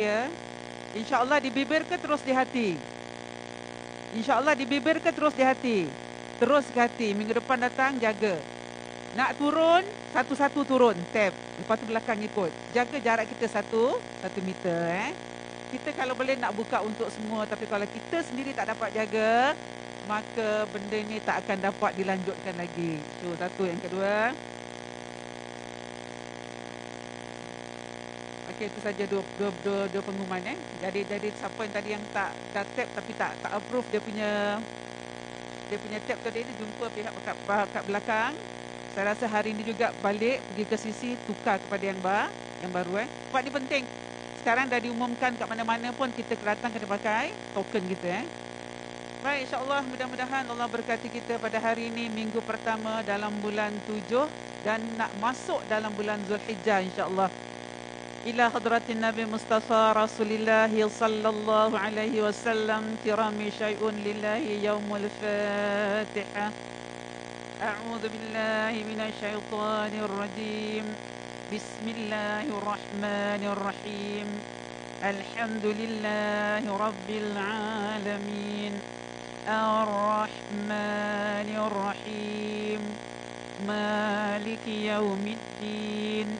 saya insyaallah dibibirkan terus di hati insyaallah dibibirkan terus di hati terus ke hati minggu depan datang jaga nak turun satu-satu turun tap lepas tu belakang ikut jaga jarak kita satu satu meter eh kita kalau boleh nak buka untuk semua tapi kalau kita sendiri tak dapat jaga maka benda ni tak akan dapat dilanjutkan lagi. So satu yang kedua, Okey itu saja dua, dua, dua, dua pengumuman eh. Jadi jadi siapa yang tadi yang tak dah tap tapi tak tak approve dia punya dia punya tap tadi dia jumpa pihak kat, kat belakang. Saya rasa hari ini juga balik pergi ke sisi tukar kepada yang bar, yang baru eh. Sebab ni penting. Sekarang dah diumumkan kat mana-mana pun kita datang kena pakai token kita eh. Baik, insyaAllah mudah-mudahan Allah berkati kita pada hari ini, minggu pertama dalam bulan tujuh dan nak masuk dalam bulan Zulhijjah Insya Allah. إلى حضرة النبي مصطفى رسول الله صلى الله عليه وسلم كرامي شيء لله يوم الفاتحة أعوذ بالله من الشيطان الرجيم بسم الله الرحمن الرحيم الحمد لله رب العالمين الرحمن الرحيم مالك يوم الدين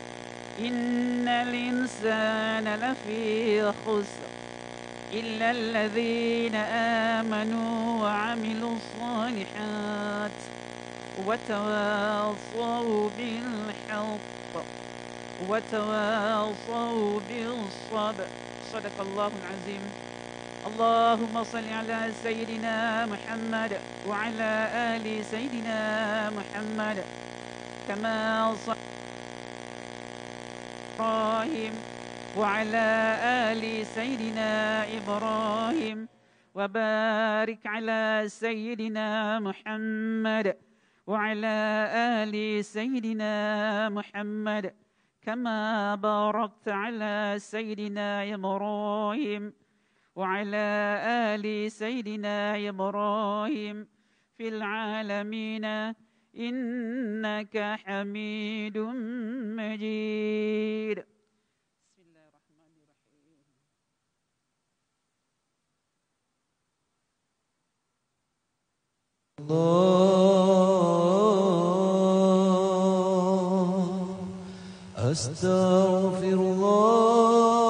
إن الإنسان لفي خسر إلا الذين آمنوا وعملوا الصالحات وتواصوا بالحق وتواصوا بالصبر صدق الله العظيم اللهم صل على سيدنا محمد وعلى آل سيدنا محمد كما صلى إبراهيم وعلى آل سيدنا إبراهيم وبارك على سيدنا محمد وعلى آل سيدنا محمد كما باركت على سيدنا إبراهيم وعلى آل سيدنا إبراهيم في العالمين إنك حميد مجيد بسم الله الرحمن الرحيم الله أستغفر الله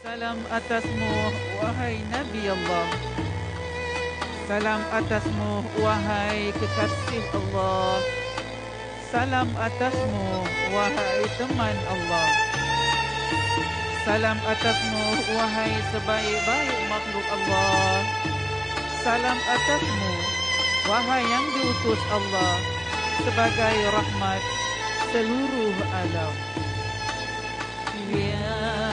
Salam atasmu, wahai Nabi Allah. Salam atasmu, wahai kekasih Allah. Salam atasmu, wahai teman Allah. Salam atasmu, wahai sebaik-baik makhluk Allah. Salam atasmu, wahai yang diutus Allah sebagai rahmat seluruh alam. Ya. Yeah.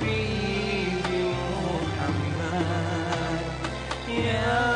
حبيبي محمد يا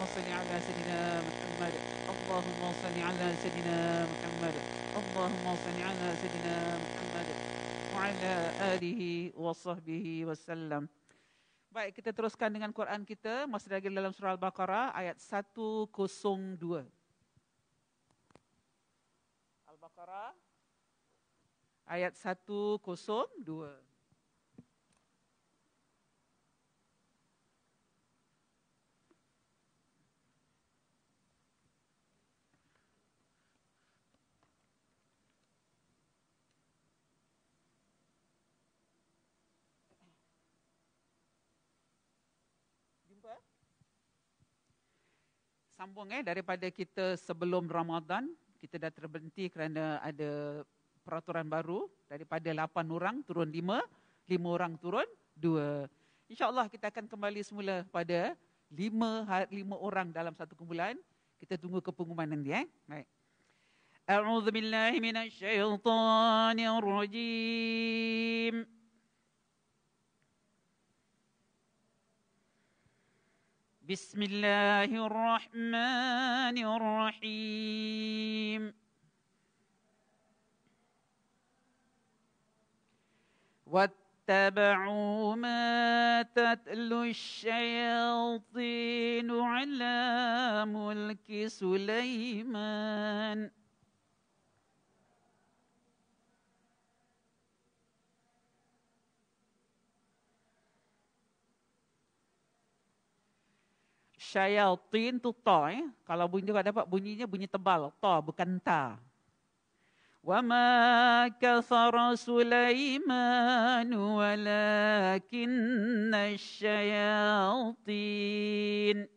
اللهم صل على سيدنا محمد اللهم صل على سيدنا محمد اللهم صل على سيدنا محمد وعلى اله وصحبه وسلم Baik, kita teruskan dengan Quran kita. Masih lagi dalam surah Al-Baqarah ayat 102. Al-Baqarah ayat 102. sambung eh daripada kita sebelum Ramadan kita dah terhenti kerana ada peraturan baru daripada 8 orang turun 5 5 orang turun 2 insyaallah kita akan kembali semula pada 5 5 ha-, orang dalam satu kumpulan kita tunggu kepengumuman nanti eh baik a'udzubillahi minasyaitonirrajim rajim بسم الله الرحمن الرحيم واتبعوا ما تتلو الشياطين على ملك سليمان syayatin tu ta eh. Kalau bunyi juga dapat bunyinya bunyi tebal. Ta bukan ta. Wa ma kathara Sulaiman walakinna syayatin.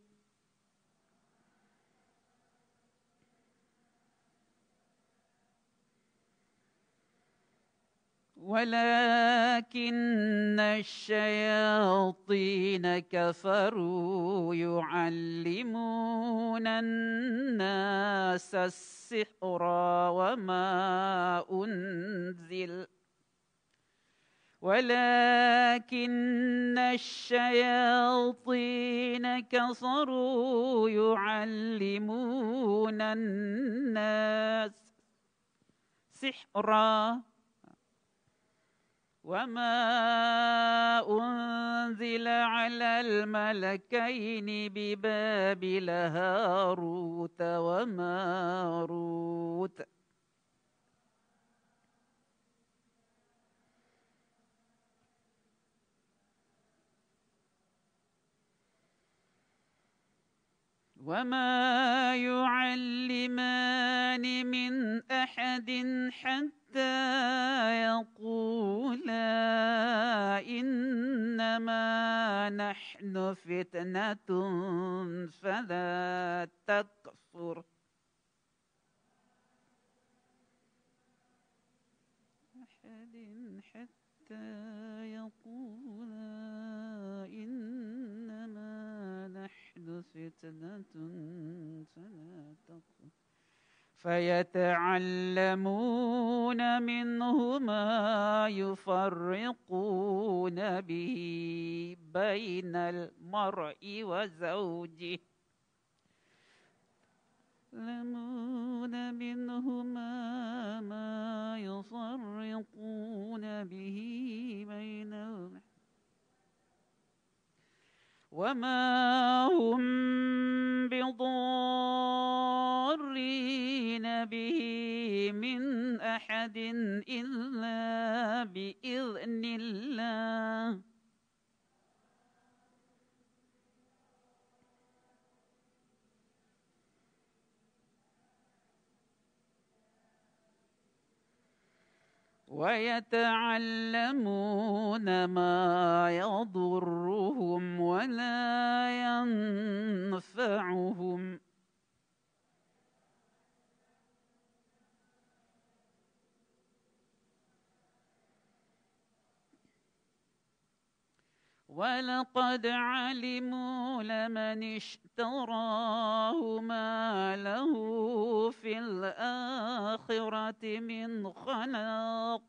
ولكن الشياطين كفروا يعلمون الناس السحر وما أنزل ولكن الشياطين كفروا يعلمون الناس سحرًا وما أنزل على الملكين ببابل هاروت وماروت وما يعلمان من أحد حتى حتى يقولا إنما نحن فتنة فلا تكفر أحد حتى يقولا إنما نحن فتنة فلا تكفر فيتعلمون منهما يفرقون به بين المرء وزوجه يتعلمون منهما ما يفرقون به بينهم وما هم أحد إلا بإذن الله ويتعلمون ما يضرهم ولا ينفعهم ولقد علموا لمن اشتراه ما له في الآخرة من خلاق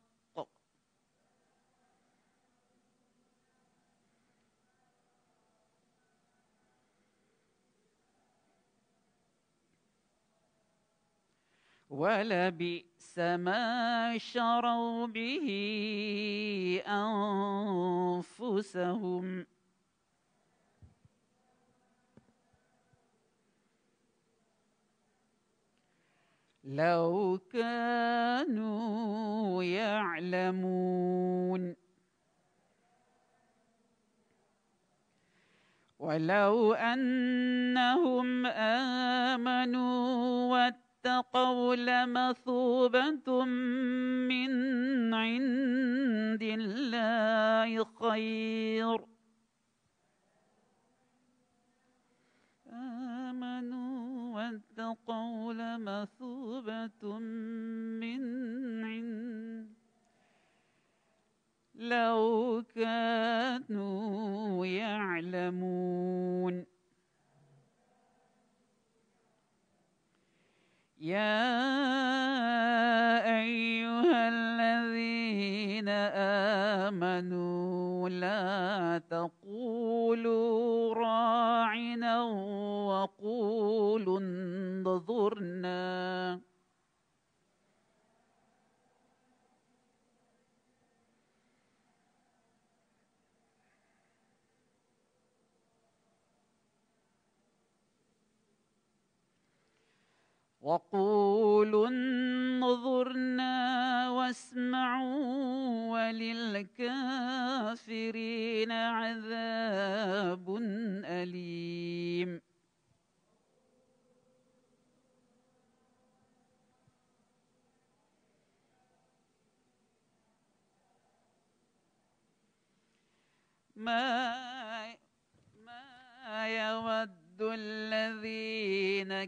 ولبئس بئس ما شروا به أنفسهم لو كانوا يعلمون ولو أنهم آمنوا وت اتقوا لمثوبة من عند الله خير آمنوا واتقوا لمثوبة من عند لو كانوا يعلمون Yeah.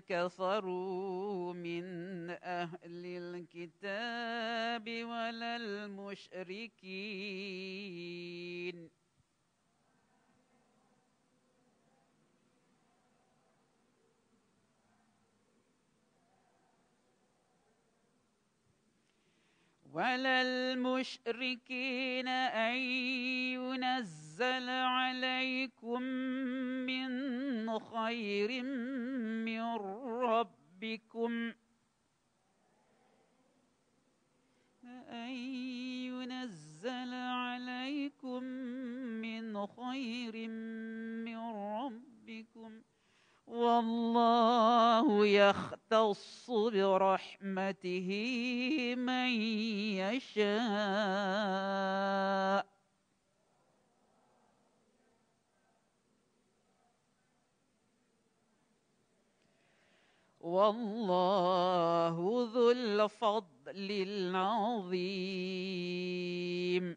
كفروا من أهل الكتاب ولا المشركين ولا المشركين أن ينزل عليكم من خير من ربكم أن ينزل عليكم من خير من ربكم والله يختص برحمته من يشاء والله ذو الفضل العظيم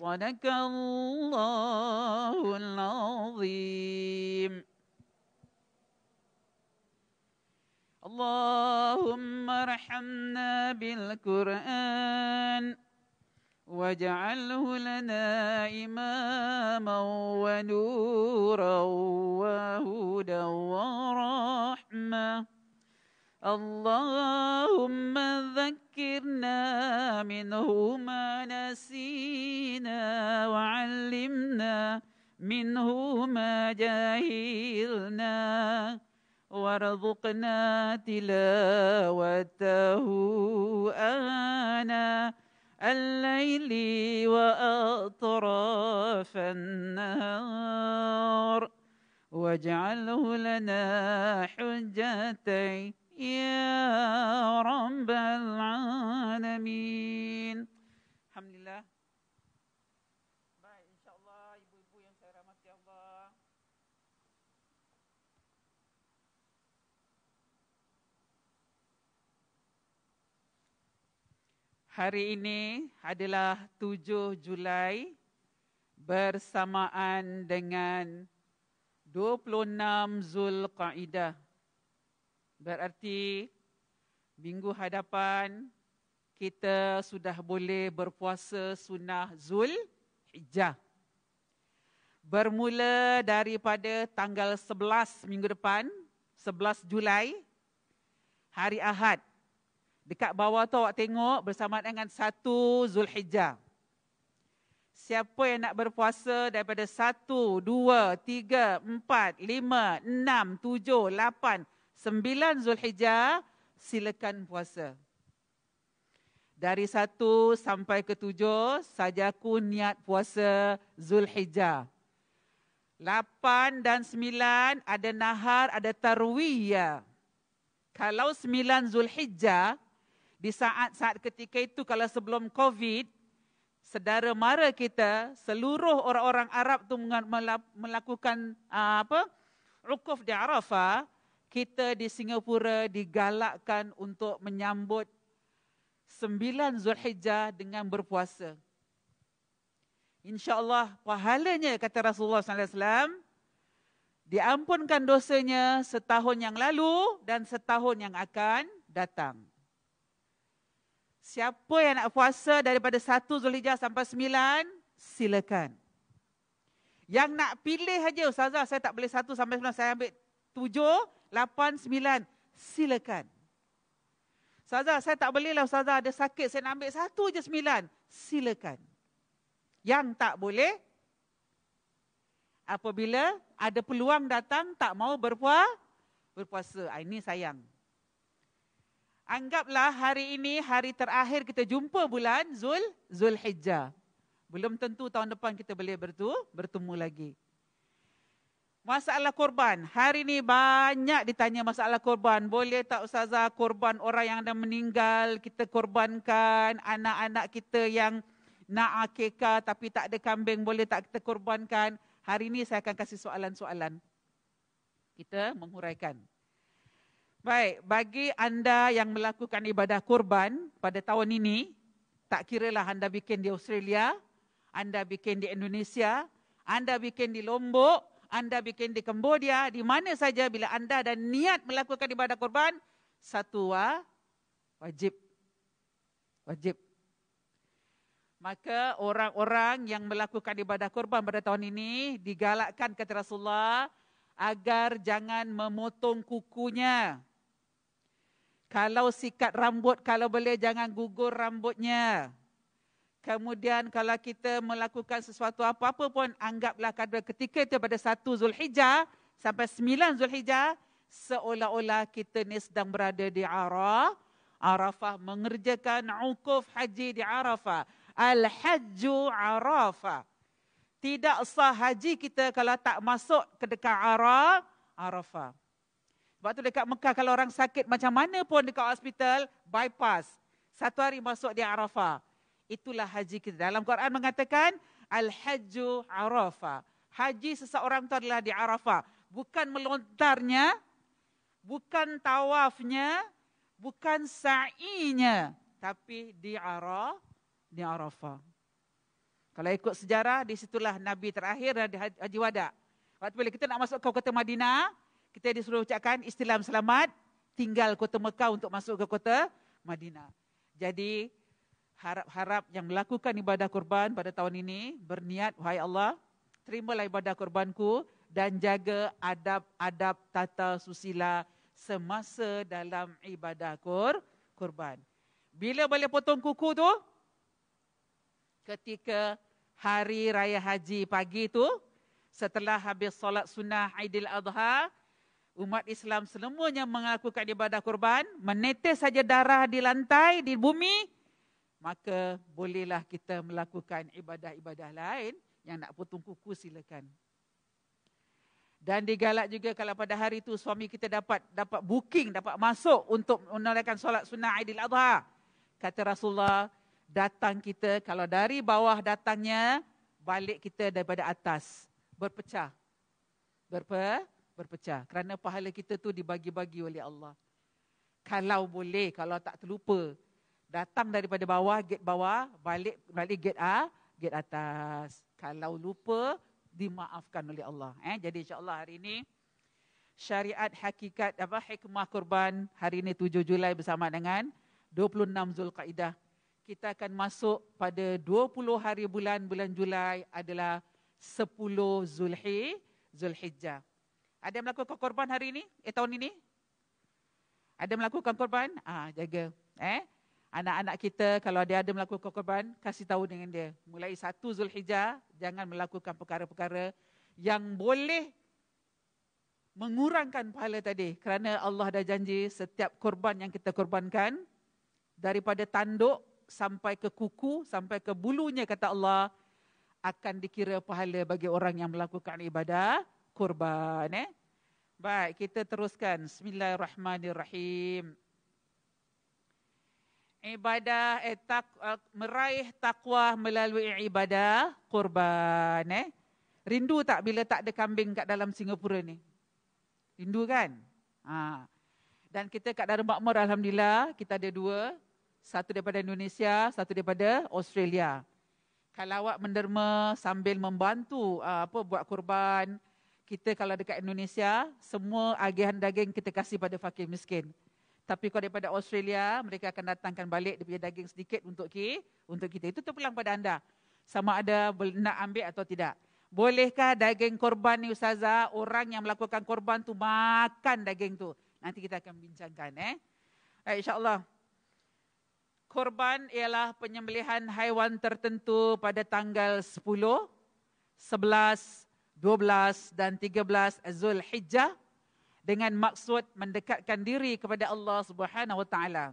صدق الله العظيم اللهم ارحمنا بالقرآن واجعله لنا إماما ونورا وهدى ورحمة اللهم ذكرنا منه ما نسينا وعلمنا منه ما جاهلنا وارزقنا تلاوته آنا الليل وأطراف النهار واجعله لنا حجتين يا رب العالمين الحمد لله Hari ini adalah 7 Julai bersamaan dengan 26 Zulkaidah 1400 Berarti minggu hadapan kita sudah boleh berpuasa sunnah Zul Hijjah. Bermula daripada tanggal 11 minggu depan, 11 Julai, hari Ahad. Dekat bawah tu awak tengok bersama dengan 1 Zulhijjah. Siapa yang nak berpuasa daripada satu dua tiga empat lima enam tujuh lapan Sembilan Zulhijjah, silakan puasa. Dari satu sampai ke tujuh, sajaku niat puasa Zulhijjah. Lapan dan sembilan, ada nahar, ada tarwiyah. Kalau sembilan Zulhijjah, di saat-saat ketika itu, kalau sebelum COVID, sedara mara kita, seluruh orang-orang Arab itu melakukan ah, apa? Rukuf di Arafah, kita di Singapura digalakkan untuk menyambut sembilan Zulhijjah dengan berpuasa. Insya-Allah pahalanya kata Rasulullah sallallahu alaihi wasallam diampunkan dosanya setahun yang lalu dan setahun yang akan datang. Siapa yang nak puasa daripada satu Zulhijjah sampai sembilan, silakan. Yang nak pilih aja ustazah saya tak boleh satu sampai sembilan saya ambil tujuh. 8, silakan. Ustazah, saya tak boleh lah Ustazah ada sakit. Saya nak ambil satu je sembilan. Silakan. Yang tak boleh, apabila ada peluang datang tak mau berpuas, berpuasa. Ah, ini sayang. Anggaplah hari ini hari terakhir kita jumpa bulan Zul Zulhijjah. Belum tentu tahun depan kita boleh bertu, bertemu lagi. Masalah korban. Hari ini banyak ditanya masalah korban. Boleh tak Ustazah korban orang yang dah meninggal, kita korbankan anak-anak kita yang nak akikah tapi tak ada kambing, boleh tak kita korbankan? Hari ini saya akan kasih soalan-soalan. Kita menguraikan. Baik, bagi anda yang melakukan ibadah korban pada tahun ini, tak kira lah anda bikin di Australia, anda bikin di Indonesia, anda bikin di Lombok, anda bikin di Kambodia, di mana saja bila anda ada niat melakukan ibadah korban, satu wa, ah, wajib. Wajib. Maka orang-orang yang melakukan ibadah korban pada tahun ini digalakkan kata Rasulullah agar jangan memotong kukunya. Kalau sikat rambut, kalau boleh jangan gugur rambutnya. Kemudian kalau kita melakukan sesuatu apa-apa pun, anggaplah ketika itu pada satu Zulhijjah sampai sembilan Zulhijjah, seolah-olah kita ni sedang berada di Arafah. Arafah mengerjakan ukuf haji di Arafah. Al-Hajju Arafah. Tidak sah haji kita kalau tak masuk ke dekat Arafah. Sebab tu dekat Mekah kalau orang sakit macam mana pun dekat hospital, bypass. Satu hari masuk di Arafah itulah haji kita. Dalam Quran mengatakan al-hajju arafah. Haji seseorang itu adalah di Arafah. Bukan melontarnya, bukan tawafnya, bukan sa'inya, tapi di Arafah, di Arafah. Kalau ikut sejarah, di situlah Nabi terakhir di ha- Haji Wada. Waktu bila kita nak masuk ke kota Madinah, kita disuruh ucapkan istilah selamat, tinggal kota Mekah untuk masuk ke kota Madinah. Jadi harap-harap yang melakukan ibadah kurban pada tahun ini berniat, wahai Allah, terimalah ibadah kurbanku dan jaga adab-adab tata susila semasa dalam ibadah kur kurban. Bila boleh potong kuku tu? Ketika hari raya haji pagi tu, setelah habis solat sunnah Aidil Adha, umat Islam semuanya melakukan ibadah kurban, menetes saja darah di lantai, di bumi, maka bolehlah kita melakukan ibadah-ibadah lain yang nak potong kuku silakan. Dan digalak juga kalau pada hari itu suami kita dapat dapat booking, dapat masuk untuk menunaikan solat sunnah Aidil Adha. Kata Rasulullah, datang kita kalau dari bawah datangnya, balik kita daripada atas. Berpecah. Berpe, berpecah. Kerana pahala kita tu dibagi-bagi oleh Allah. Kalau boleh, kalau tak terlupa, datang daripada bawah gate bawah balik balik gate A gate atas kalau lupa dimaafkan oleh Allah eh jadi insyaallah hari ini syariat hakikat apa hikmah kurban hari ini 7 Julai bersama dengan 26 Zulkaidah kita akan masuk pada 20 hari bulan bulan Julai adalah 10 Zulhi Zulhijjah ada yang melakukan korban hari ini eh tahun ini ada yang melakukan korban ah jaga eh anak-anak kita kalau dia ada melakukan korban, kasih tahu dengan dia. Mulai satu Zulhijjah, jangan melakukan perkara-perkara yang boleh mengurangkan pahala tadi. Kerana Allah dah janji setiap korban yang kita korbankan, daripada tanduk sampai ke kuku, sampai ke bulunya kata Allah, akan dikira pahala bagi orang yang melakukan ibadah korban. Eh? Baik, kita teruskan. Bismillahirrahmanirrahim. Bismillahirrahmanirrahim ibadah eh, tak, uh, meraih takwa melalui ibadah kurban eh rindu tak bila tak ada kambing kat dalam Singapura ni rindu kan ha dan kita kat Darul Makmur alhamdulillah kita ada dua satu daripada Indonesia satu daripada Australia kalau awak menderma sambil membantu uh, apa buat kurban kita kalau dekat Indonesia semua agihan daging kita kasih pada fakir miskin tapi kalau daripada Australia, mereka akan datangkan balik dia punya daging sedikit untuk ki, untuk kita. Itu terpulang pada anda. Sama ada nak ambil atau tidak. Bolehkah daging korban ni Ustazah, orang yang melakukan korban tu makan daging tu? Nanti kita akan bincangkan. Eh? Eh, InsyaAllah. Korban ialah penyembelihan haiwan tertentu pada tanggal 10, 11, 12 dan 13 Zulhijjah. Hijjah dengan maksud mendekatkan diri kepada Allah Subhanahu Wa Taala.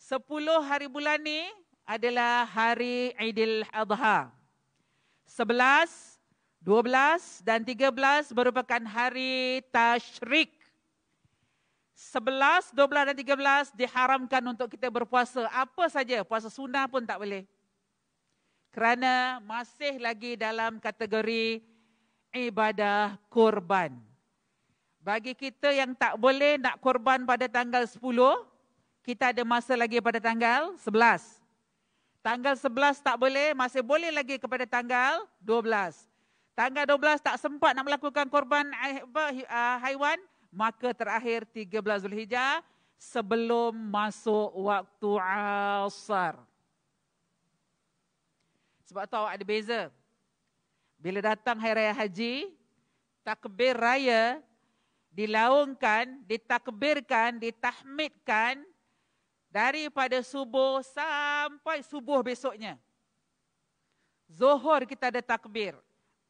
Sepuluh hari bulan ni adalah hari Idul Adha. Sebelas, dua belas dan tiga belas merupakan hari Tashrik. Sebelas, dua belas dan tiga belas diharamkan untuk kita berpuasa. Apa saja, puasa sunnah pun tak boleh. Kerana masih lagi dalam kategori ibadah korban. Bagi kita yang tak boleh nak korban pada tanggal 10, kita ada masa lagi pada tanggal 11. Tanggal 11 tak boleh, masih boleh lagi kepada tanggal 12. Tanggal 12 tak sempat nak melakukan korban eh, ah, haiwan, maka terakhir 13 Zulhijjah sebelum masuk waktu asar. Sebab tu awak ada beza. Bila datang hari raya haji, takbir raya dilaungkan, ditakbirkan, ditahmidkan daripada subuh sampai subuh besoknya. Zuhur kita ada takbir.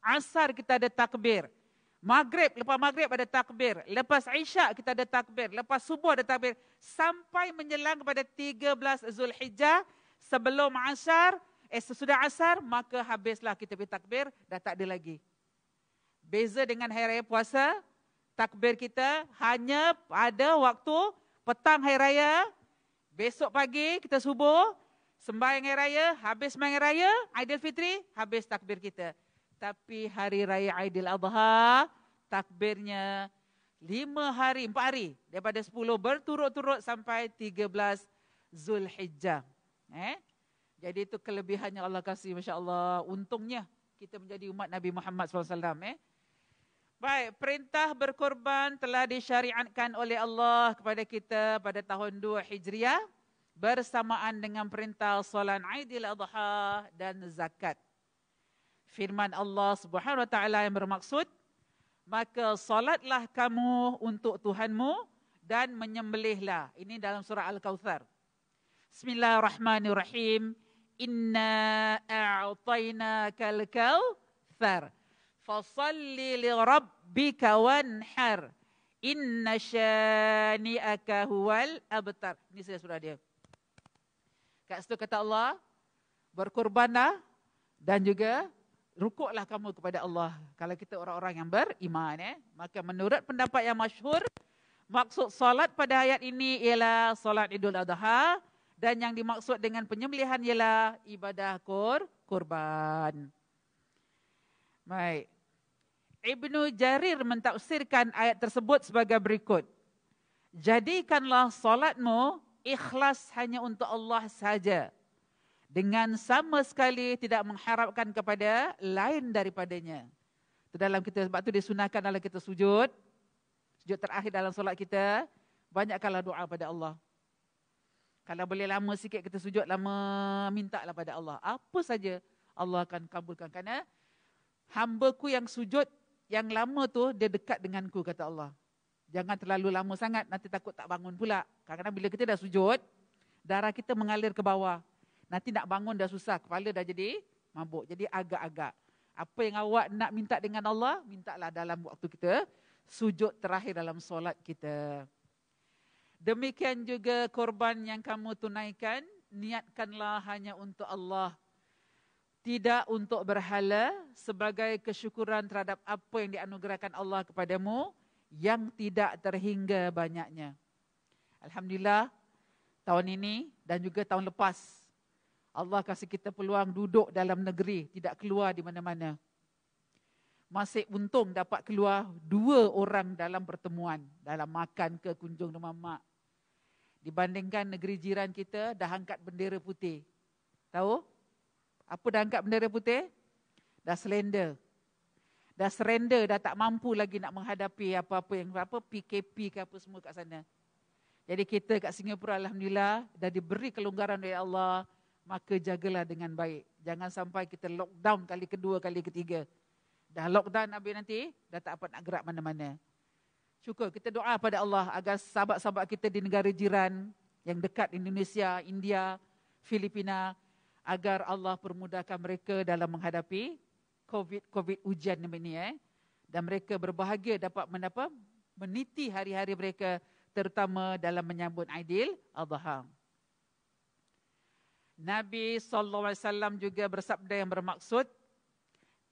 Asar kita ada takbir. Maghrib, lepas maghrib ada takbir. Lepas isyak kita ada takbir. Lepas subuh ada takbir. Sampai menjelang kepada 13 Zulhijjah sebelum asar, eh sesudah asar, maka habislah kita pergi takbir, dah tak ada lagi. Beza dengan hari raya puasa, takbir kita hanya pada waktu petang hari raya, besok pagi kita subuh, sembahyang hari raya, habis sembahyang hari raya, Fitri habis takbir kita. Tapi hari raya Aidil Adha, takbirnya lima hari, empat hari. Daripada sepuluh berturut-turut sampai tiga belas Zulhijjah. Eh? Jadi itu kelebihannya Allah kasih, Masya Allah. Untungnya kita menjadi umat Nabi Muhammad SAW. Eh? Baik, perintah berkorban telah disyariatkan oleh Allah kepada kita pada tahun 2 Hijriah bersamaan dengan perintah solat Aidil Adha dan zakat. Firman Allah Subhanahu Wa Taala yang bermaksud maka solatlah kamu untuk Tuhanmu dan menyembelihlah. Ini dalam surah Al-Kautsar. Bismillahirrahmanirrahim. Inna a'tainakal kautsar. Fasalli li rabbika wanhar Inna syani'aka huwal abtar Ini saya surah dia Kat situ kata Allah Berkorbanlah Dan juga Rukuklah kamu kepada Allah Kalau kita orang-orang yang beriman eh? Maka menurut pendapat yang masyhur Maksud solat pada ayat ini Ialah solat idul adha Dan yang dimaksud dengan penyembelihan Ialah ibadah kor korban Baik Ibnu Jarir mentafsirkan ayat tersebut sebagai berikut. Jadikanlah solatmu ikhlas hanya untuk Allah saja, Dengan sama sekali tidak mengharapkan kepada lain daripadanya. Itu dalam kita, sebab itu disunahkan dalam kita sujud. Sujud terakhir dalam solat kita. Banyakkanlah doa pada Allah. Kalau boleh lama sikit kita sujud, lama minta lah pada Allah. Apa saja Allah akan kabulkan. Kerana hamba ku yang sujud yang lama tu dia dekat denganku kata Allah. Jangan terlalu lama sangat nanti takut tak bangun pula. Kadang-kadang bila kita dah sujud, darah kita mengalir ke bawah. Nanti nak bangun dah susah, kepala dah jadi mabuk. Jadi agak-agak. Apa yang awak nak minta dengan Allah, mintalah dalam waktu kita sujud terakhir dalam solat kita. Demikian juga korban yang kamu tunaikan, niatkanlah hanya untuk Allah tidak untuk berhala sebagai kesyukuran terhadap apa yang dianugerahkan Allah kepadamu yang tidak terhingga banyaknya. Alhamdulillah tahun ini dan juga tahun lepas Allah kasih kita peluang duduk dalam negeri, tidak keluar di mana-mana. Masih untung dapat keluar dua orang dalam pertemuan, dalam makan ke kunjung rumah mak. Dibandingkan negeri jiran kita dah angkat bendera putih. Tahu? Apa dah angkat bendera putih? Dah slender. Dah surrender, dah tak mampu lagi nak menghadapi apa-apa yang apa PKP ke apa semua kat sana. Jadi kita kat Singapura alhamdulillah dah diberi kelonggaran oleh Allah, maka jagalah dengan baik. Jangan sampai kita lockdown kali kedua, kali ketiga. Dah lockdown habis nanti, dah tak apa nak gerak mana-mana. Syukur kita doa pada Allah agar sahabat-sahabat kita di negara jiran yang dekat Indonesia, India, Filipina, agar Allah permudahkan mereka dalam menghadapi COVID COVID ujian ini eh dan mereka berbahagia dapat mendapa meniti hari-hari mereka terutama dalam menyambut Aidil Adha. Nabi SAW juga bersabda yang bermaksud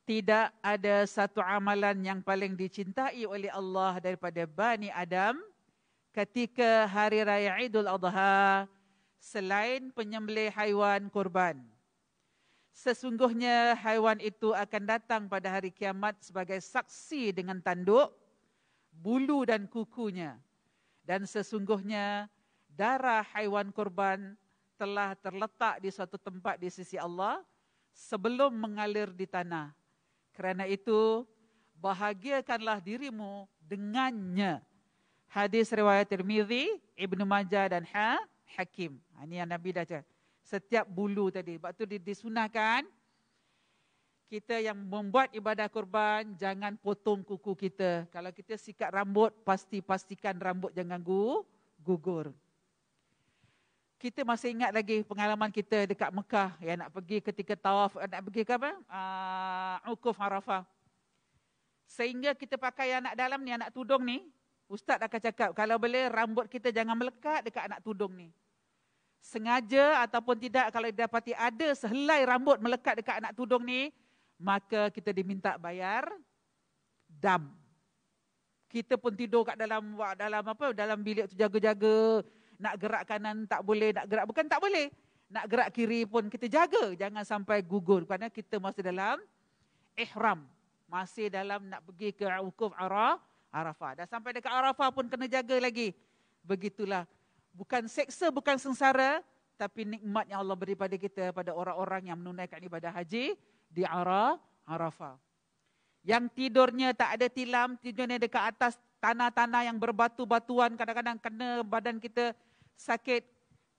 tidak ada satu amalan yang paling dicintai oleh Allah daripada Bani Adam ketika hari raya Idul Adha selain penyembelih haiwan kurban. Sesungguhnya haiwan itu akan datang pada hari kiamat sebagai saksi dengan tanduk, bulu dan kukunya. Dan sesungguhnya darah haiwan kurban telah terletak di suatu tempat di sisi Allah sebelum mengalir di tanah. Kerana itu, bahagiakanlah dirimu dengannya. Hadis riwayat Tirmizi, Ibnu Majah dan Ha hakim. Ini ha, yang Nabi dah cakap. Setiap bulu tadi. Sebab tu disunahkan kita yang membuat ibadah kurban jangan potong kuku kita. Kalau kita sikat rambut, pasti pastikan rambut jangan gu, gugur. Kita masih ingat lagi pengalaman kita dekat Mekah yang nak pergi ketika tawaf, eh, nak pergi ke apa? Uh, ah, Ukuf Arafah. Sehingga kita pakai anak dalam ni, anak tudung ni, Ustaz akan cakap, kalau boleh rambut kita jangan melekat dekat anak tudung ni sengaja ataupun tidak kalau didapati ada sehelai rambut melekat dekat anak tudung ni maka kita diminta bayar dam kita pun tidur kat dalam dalam apa dalam bilik tu jaga-jaga nak gerak kanan tak boleh nak gerak bukan tak boleh nak gerak kiri pun kita jaga jangan sampai gugur kerana kita masih dalam ihram masih dalam nak pergi ke wukuf Arafah dah sampai dekat Arafah pun kena jaga lagi begitulah bukan seksa, bukan sengsara, tapi nikmat yang Allah beri pada kita, pada orang-orang yang menunaikan ibadah haji di Arafah. Yang tidurnya tak ada tilam, tidurnya dekat atas tanah-tanah yang berbatu-batuan, kadang-kadang kena badan kita sakit,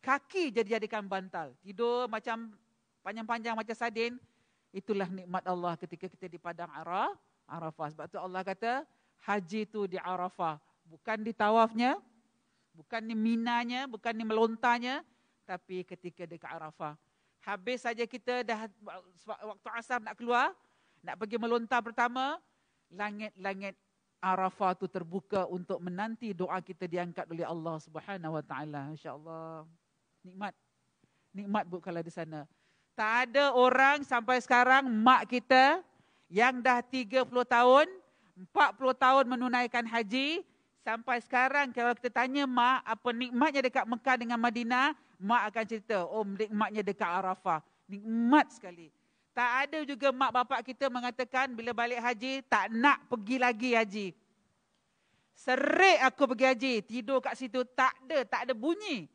kaki jadi jadikan bantal. Tidur macam panjang-panjang macam sadin, itulah nikmat Allah ketika kita di padang Arafah. Sebab tu Allah kata, haji tu di Arafah, bukan di tawafnya, Bukan ni minanya, bukan ni melontarnya, tapi ketika dekat Arafah. Habis saja kita dah waktu asam nak keluar, nak pergi melontar pertama, langit-langit Arafah tu terbuka untuk menanti doa kita diangkat oleh Allah Subhanahu Wa Taala. Nikmat. Nikmat bu kalau di sana. Tak ada orang sampai sekarang mak kita yang dah 30 tahun, 40 tahun menunaikan haji, Sampai sekarang kalau kita tanya mak apa nikmatnya dekat Mekah dengan Madinah, mak akan cerita, oh nikmatnya dekat Arafah. Nikmat sekali. Tak ada juga mak bapak kita mengatakan bila balik haji, tak nak pergi lagi haji. Serik aku pergi haji, tidur kat situ, tak ada, tak ada bunyi.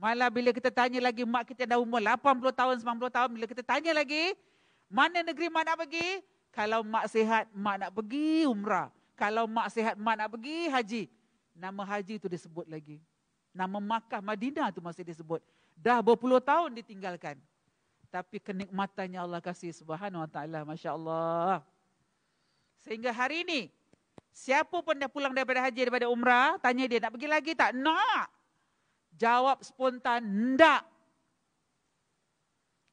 Malah bila kita tanya lagi mak kita dah umur 80 tahun, 90 tahun, bila kita tanya lagi, mana negeri mak nak pergi? Kalau mak sihat, mak nak pergi umrah kalau mak sihat mak nak pergi haji. Nama haji itu disebut lagi. Nama Makkah Madinah itu masih disebut. Dah berpuluh tahun ditinggalkan. Tapi kenikmatannya Allah kasih subhanahu wa ta'ala. Masya Allah. Sehingga hari ini, siapa pun dah pulang daripada haji, daripada umrah, tanya dia, nak pergi lagi tak? Nak. Jawab spontan, tak.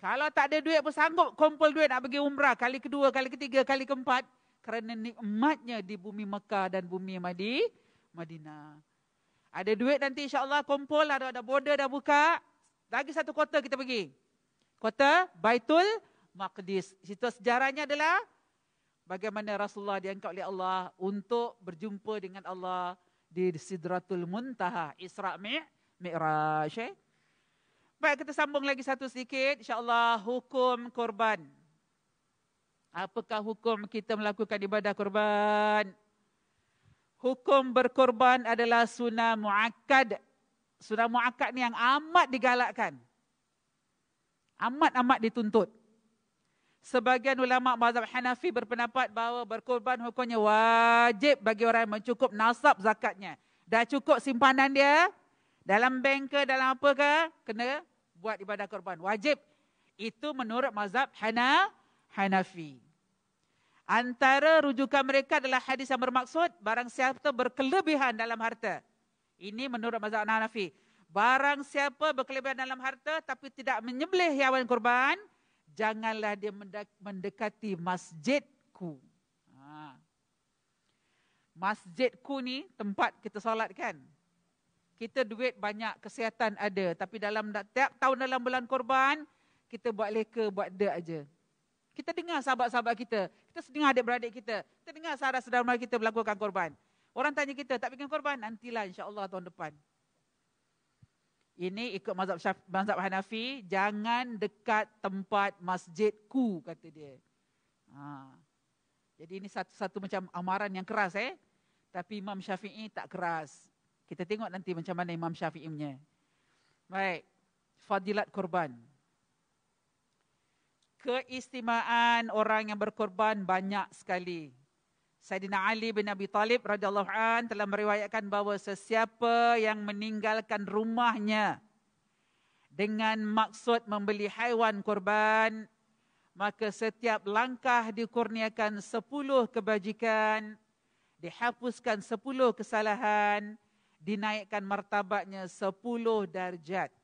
Kalau tak ada duit pun sanggup kumpul duit nak pergi umrah. Kali kedua, kali ketiga, kali keempat kerana nikmatnya di bumi Mekah dan bumi Madi, Madinah. Ada duit nanti Insya Allah kumpul, ada, ada border dah buka. Lagi satu kota kita pergi. Kota Baitul Maqdis. Situ sejarahnya adalah bagaimana Rasulullah diangkat oleh Allah untuk berjumpa dengan Allah di Sidratul Muntaha, Isra' Mi'raj. Eh. Baik, kita sambung lagi satu sedikit. Insya Allah hukum korban. Apakah hukum kita melakukan ibadah korban? Hukum berkorban adalah sunnah mu'akkad. Sunnah mu'akkad ni yang amat digalakkan. Amat-amat dituntut. Sebagian ulama mazhab Hanafi berpendapat bahawa berkorban hukumnya wajib bagi orang yang mencukup nasab zakatnya. Dah cukup simpanan dia dalam bank ke dalam apa ke kena buat ibadah korban. Wajib. Itu menurut mazhab Hanafi. Hanafi. Antara rujukan mereka adalah hadis yang bermaksud barang siapa berkelebihan dalam harta. Ini menurut mazhab Hanafi. Barang siapa berkelebihan dalam harta tapi tidak menyembelih hewan kurban, janganlah dia mendekati masjidku. Ha. Masjidku ni tempat kita solat kan? Kita duit banyak, kesihatan ada. Tapi dalam tiap tahun dalam bulan korban, kita buat leka, buat dek aja. Kita dengar sahabat-sahabat kita. Kita dengar adik-beradik kita. Kita dengar saudara-saudara kita melakukan korban. Orang tanya kita, tak bikin korban? Nantilah insyaAllah tahun depan. Ini ikut mazhab, Syaf, mazhab Hanafi, jangan dekat tempat masjidku, kata dia. Ha. Jadi ini satu-satu macam amaran yang keras. eh. Tapi Imam Syafi'i tak keras. Kita tengok nanti macam mana Imam Syafi'i punya. Baik, fadilat korban keistimewaan orang yang berkorban banyak sekali. Sayyidina Ali bin Abi Talib radhiyallahu an telah meriwayatkan bahawa sesiapa yang meninggalkan rumahnya dengan maksud membeli haiwan korban maka setiap langkah dikurniakan sepuluh kebajikan, dihapuskan sepuluh kesalahan, dinaikkan martabatnya sepuluh darjat.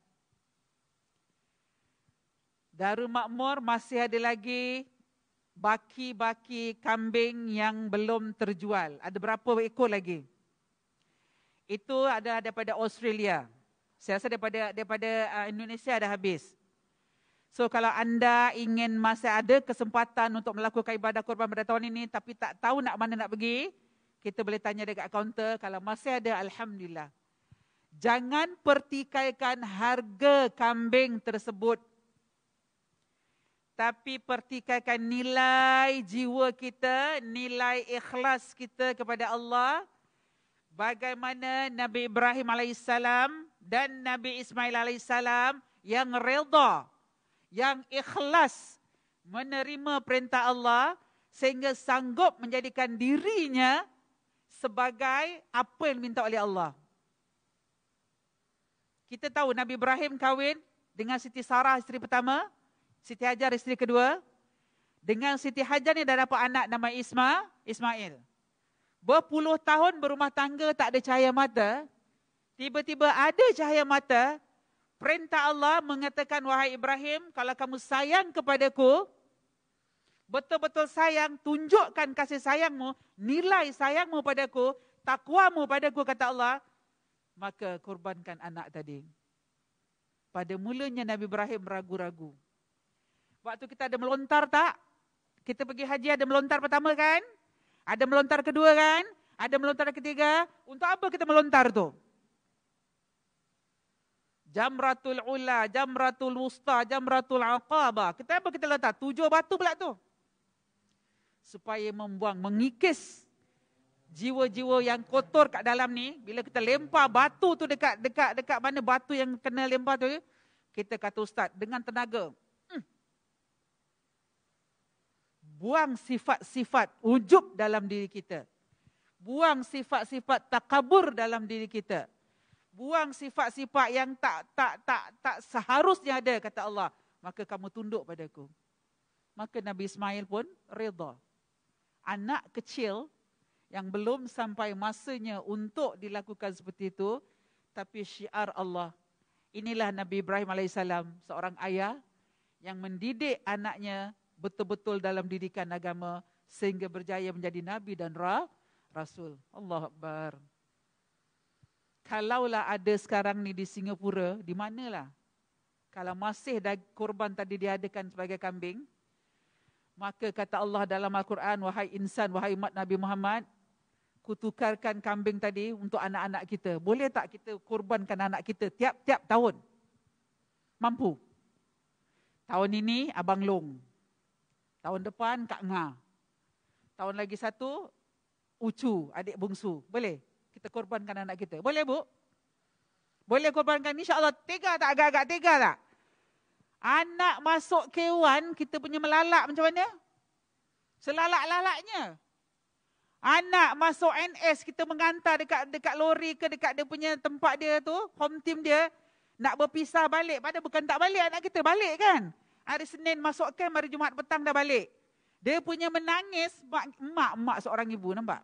Darul Makmur masih ada lagi baki-baki kambing yang belum terjual. Ada berapa ekor lagi? Itu adalah daripada Australia. Saya rasa daripada daripada uh, Indonesia dah habis. So kalau anda ingin masih ada kesempatan untuk melakukan ibadah korban pada tahun ini tapi tak tahu nak mana nak pergi, kita boleh tanya dekat kaunter kalau masih ada alhamdulillah. Jangan pertikaikan harga kambing tersebut tapi pertikaikan nilai jiwa kita, nilai ikhlas kita kepada Allah. Bagaimana Nabi Ibrahim AS dan Nabi Ismail AS yang reda, yang ikhlas menerima perintah Allah sehingga sanggup menjadikan dirinya sebagai apa yang minta oleh Allah. Kita tahu Nabi Ibrahim kahwin dengan Siti Sarah, isteri pertama, Siti Hajar isteri kedua. Dengan Siti Hajar ni dah dapat anak nama Isma, Ismail. Berpuluh tahun berumah tangga tak ada cahaya mata. Tiba-tiba ada cahaya mata. Perintah Allah mengatakan, Wahai Ibrahim, kalau kamu sayang kepadaku, betul-betul sayang, tunjukkan kasih sayangmu, nilai sayangmu padaku, takwamu padaku, kata Allah, maka korbankan anak tadi. Pada mulanya Nabi Ibrahim ragu-ragu. Waktu kita ada melontar tak? Kita pergi haji ada melontar pertama kan? Ada melontar kedua kan? Ada melontar ketiga? Untuk apa kita melontar tu? Jamratul Ula, Jamratul Wusta, Jamratul Aqaba. Kita apa kita lontar? Tujuh batu pula tu. Supaya membuang, mengikis jiwa-jiwa yang kotor kat dalam ni. Bila kita lempar batu tu dekat dekat dekat mana batu yang kena lempar tu. Kita kata Ustaz, dengan tenaga. buang sifat-sifat ujub dalam diri kita. Buang sifat-sifat takabur dalam diri kita. Buang sifat-sifat yang tak tak tak tak seharusnya ada kata Allah, maka kamu tunduk padaku. Maka Nabi Ismail pun redha. Anak kecil yang belum sampai masanya untuk dilakukan seperti itu tapi syiar Allah. Inilah Nabi Ibrahim alaihissalam seorang ayah yang mendidik anaknya betul-betul dalam didikan agama sehingga berjaya menjadi nabi dan ra, rasul. Allah Akbar. Kalaulah ada sekarang ni di Singapura, di manalah? Kalau masih dah korban tadi diadakan sebagai kambing, maka kata Allah dalam Al-Quran, wahai insan, wahai umat Nabi Muhammad, kutukarkan kambing tadi untuk anak-anak kita. Boleh tak kita korbankan anak kita tiap-tiap tahun? Mampu. Tahun ini, Abang Long. Tahun depan Kak Nga. Tahun lagi satu Ucu, adik bungsu. Boleh? Kita korbankan anak kita. Boleh, Bu? Boleh korbankan. InsyaAllah tega tak? Agak-agak tega tak? Anak masuk kewan, kita punya melalak macam mana? Selalak-lalaknya. Anak masuk NS, kita mengantar dekat dekat lori ke dekat dia punya tempat dia tu, home team dia, nak berpisah balik. Padahal bukan tak balik, anak kita balik kan? hari Senin masuk kem, hari Jumaat petang dah balik. Dia punya menangis, mak-mak seorang ibu nampak.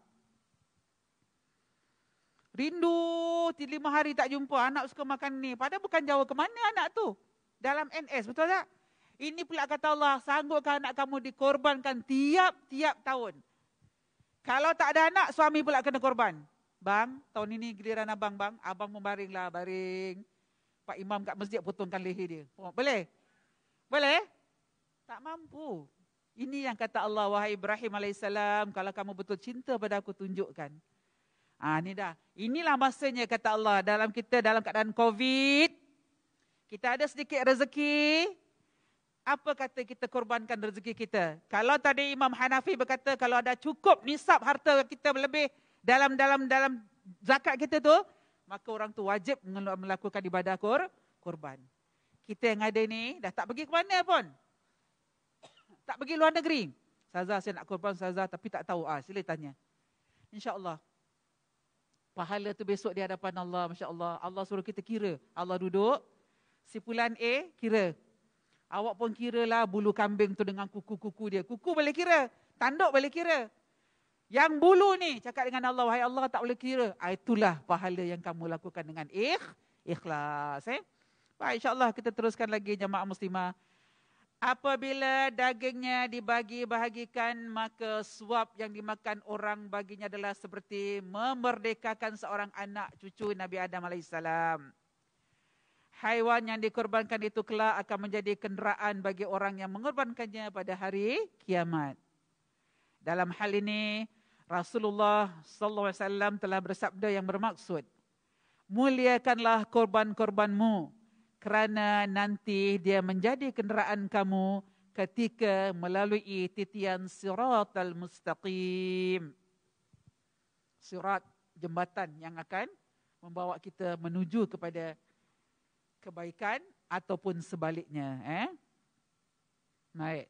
Rindu, lima hari tak jumpa, anak suka makan ni. Padahal bukan jauh ke mana anak tu. Dalam NS, betul tak? Ini pula kata Allah, sanggupkan anak kamu dikorbankan tiap-tiap tahun. Kalau tak ada anak, suami pula kena korban. Bang, tahun ini giliran abang, bang. Abang membaringlah, baring. Pak Imam kat masjid potongkan leher dia. boleh? Boleh? Tak mampu. Ini yang kata Allah wahai Ibrahim alaihissalam, kalau kamu betul cinta pada aku tunjukkan. Ah ha, ni dah. Inilah masanya kata Allah dalam kita dalam keadaan COVID kita ada sedikit rezeki. Apa kata kita korbankan rezeki kita? Kalau tadi Imam Hanafi berkata kalau ada cukup nisab harta kita lebih dalam dalam dalam zakat kita tu, maka orang tu wajib melakukan ibadah kor, korban kita yang ada ni dah tak pergi ke mana pun. Tak pergi luar negeri. Saza saya nak korban Saza tapi tak tahu. Ah, sila tanya. InsyaAllah. Pahala tu besok di hadapan Allah. MasyaAllah. Allah suruh kita kira. Allah duduk. Sipulan A, kira. Awak pun lah bulu kambing tu dengan kuku-kuku dia. Kuku boleh kira. Tanduk boleh kira. Yang bulu ni cakap dengan Allah. Wahai Allah tak boleh kira. Ah, itulah pahala yang kamu lakukan dengan ikh, ikhlas. Eh? Baik, insyaAllah kita teruskan lagi jemaah muslimah. Apabila dagingnya dibagi-bahagikan, maka suap yang dimakan orang baginya adalah seperti memerdekakan seorang anak cucu Nabi Adam AS. Haiwan yang dikorbankan itu kelak akan menjadi kenderaan bagi orang yang mengorbankannya pada hari kiamat. Dalam hal ini, Rasulullah SAW telah bersabda yang bermaksud, Muliakanlah korban-korbanmu, kerana nanti dia menjadi kenderaan kamu ketika melalui titian sirat al-mustaqim. Sirat jembatan yang akan membawa kita menuju kepada kebaikan ataupun sebaliknya. Eh? Baik.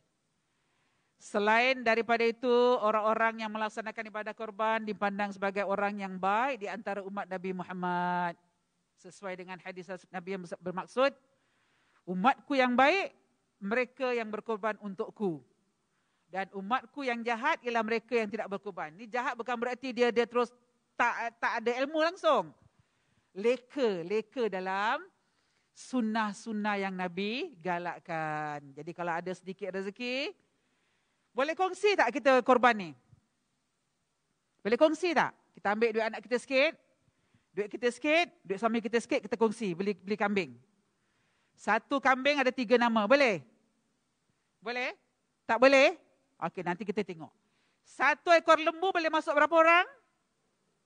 Selain daripada itu, orang-orang yang melaksanakan ibadah korban dipandang sebagai orang yang baik di antara umat Nabi Muhammad sesuai dengan hadis Nabi yang bermaksud umatku yang baik mereka yang berkorban untukku dan umatku yang jahat ialah mereka yang tidak berkorban. Ini jahat bukan berarti dia dia terus tak tak ada ilmu langsung. Leka, leka dalam sunnah-sunnah yang Nabi galakkan. Jadi kalau ada sedikit rezeki, boleh kongsi tak kita korban ni? Boleh kongsi tak? Kita ambil duit anak kita sikit, Duit kita sikit, duit suami kita sikit, kita kongsi beli, beli kambing. Satu kambing ada tiga nama, boleh? Boleh? Tak boleh? Okey, nanti kita tengok. Satu ekor lembu boleh masuk berapa orang?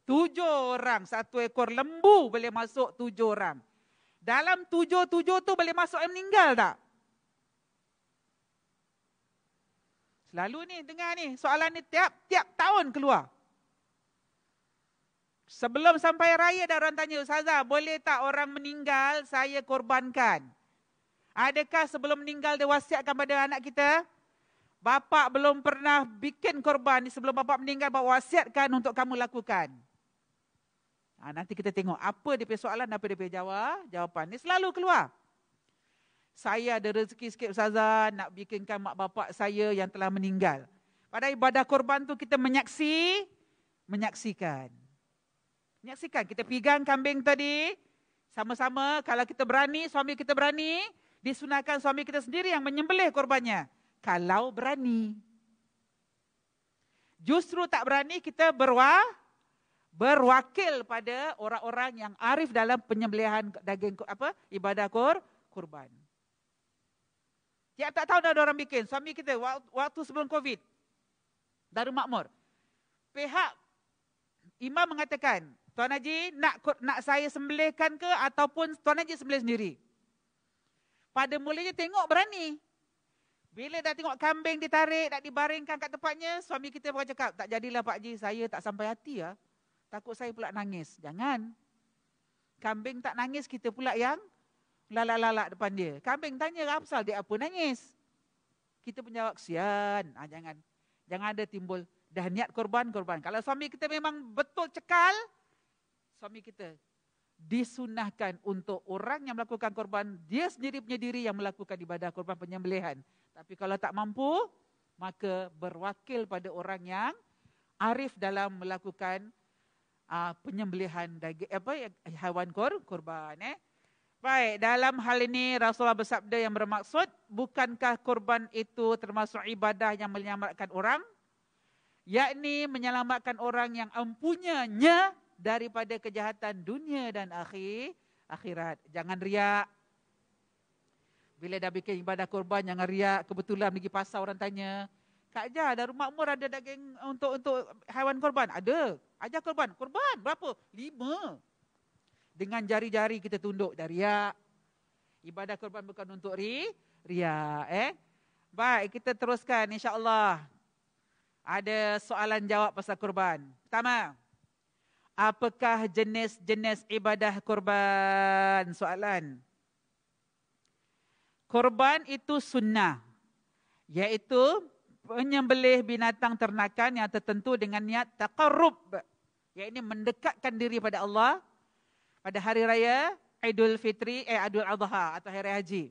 Tujuh orang. Satu ekor lembu boleh masuk tujuh orang. Dalam tujuh-tujuh tu boleh masuk yang meninggal tak? Selalu ni, dengar ni. Soalan ni tiap-tiap tahun keluar. Sebelum sampai raya dah orang tanya ustazah, boleh tak orang meninggal saya korbankan? Adakah sebelum meninggal dia wasiatkan pada anak kita? Bapa belum pernah bikin korban sebelum bapa meninggal bapak wasiatkan untuk kamu lakukan. Ha, nanti kita tengok apa dia punya soalan, apa dia punya jawab, jawapan. Dia selalu keluar. Saya ada rezeki sikit ustazah nak bikinkan mak bapa saya yang telah meninggal. Pada ibadah korban tu kita menyaksi, menyaksikan. Menyaksikan kita pegang kambing tadi. Sama-sama kalau kita berani, suami kita berani. Disunahkan suami kita sendiri yang menyembelih korbannya. Kalau berani. Justru tak berani kita berwa, berwakil pada orang-orang yang arif dalam penyembelihan daging apa ibadah kor, korban. Ya tak tahu dah ada orang bikin. Suami kita waktu sebelum COVID. Darul makmur. Pihak imam mengatakan Tuan Haji nak nak saya sembelihkan ke ataupun Tuan Haji sembelih sendiri? Pada mulanya tengok berani. Bila dah tengok kambing ditarik, dah dibaringkan kat tempatnya, suami kita pun cakap, tak jadilah Pak Haji, saya tak sampai hati ya. Takut saya pula nangis. Jangan. Kambing tak nangis, kita pula yang lalak-lalak depan dia. Kambing tanya, Rapsal, dia apa nangis? Kita pun jawab, kesian. Ah, jangan. Jangan ada timbul. Dah niat korban, korban. Kalau suami kita memang betul cekal, suami kita disunahkan untuk orang yang melakukan korban, dia sendiri punya diri yang melakukan ibadah korban penyembelihan. Tapi kalau tak mampu, maka berwakil pada orang yang arif dalam melakukan uh, penyembelihan daging apa haiwan kor, korban eh. Baik, dalam hal ini Rasulullah bersabda yang bermaksud bukankah korban itu termasuk ibadah yang menyelamatkan orang? Yakni menyelamatkan orang yang empunyanya daripada kejahatan dunia dan akhir akhirat. Jangan riak. Bila dah bikin ibadah korban jangan riak. Kebetulan pergi pasar orang tanya, "Kak Ja, ada rumah umur ada daging untuk untuk haiwan korban?" Ada. Ajar korban. Korban berapa? Lima. Dengan jari-jari kita tunduk dah riak. Ibadah korban bukan untuk ri, riak eh. Baik, kita teruskan insya-Allah. Ada soalan jawab pasal korban. Pertama, apakah jenis-jenis ibadah korban? Soalan. Korban itu sunnah. Iaitu menyembelih binatang ternakan yang tertentu dengan niat taqarrub. iaitu mendekatkan diri pada Allah pada hari raya Idul Fitri eh Idul Adha atau hari haji.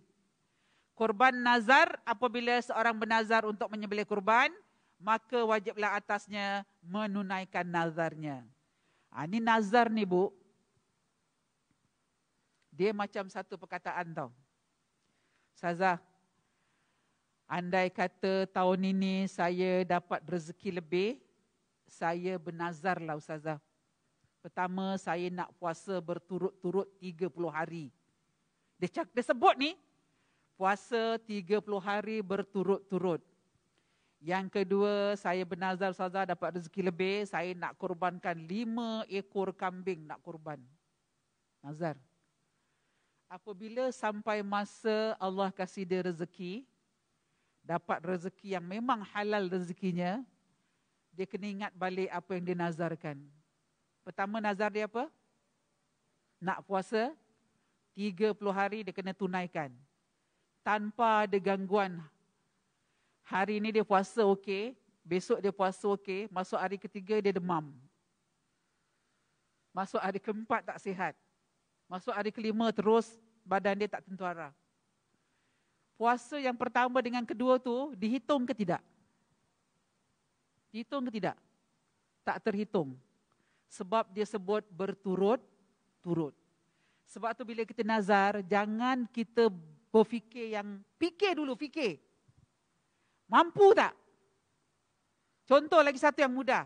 Korban nazar apabila seorang bernazar untuk menyembelih korban maka wajiblah atasnya menunaikan nazarnya. Ha, ah, ini nazar ni bu. Dia macam satu perkataan tau. Saza, andai kata tahun ini saya dapat rezeki lebih, saya bernazar lah Saza. Pertama, saya nak puasa berturut-turut 30 hari. Dia, cak, dia sebut ni, puasa 30 hari berturut-turut. Yang kedua, saya bernazar saza dapat rezeki lebih, saya nak korbankan lima ekor kambing nak korban. Nazar. Apabila sampai masa Allah kasih dia rezeki, dapat rezeki yang memang halal rezekinya, dia kena ingat balik apa yang dia nazarkan. Pertama nazar dia apa? Nak puasa, 30 hari dia kena tunaikan. Tanpa ada gangguan Hari ini dia puasa okey, besok dia puasa okey, masuk hari ketiga dia demam. Masuk hari keempat tak sihat. Masuk hari kelima terus badan dia tak tentu arah. Puasa yang pertama dengan kedua tu dihitung ke tidak? Dihitung ke tidak? Tak terhitung. Sebab dia sebut berturut-turut. Sebab tu bila kita nazar, jangan kita berfikir yang fikir dulu, fikir. Mampu tak? Contoh lagi satu yang mudah.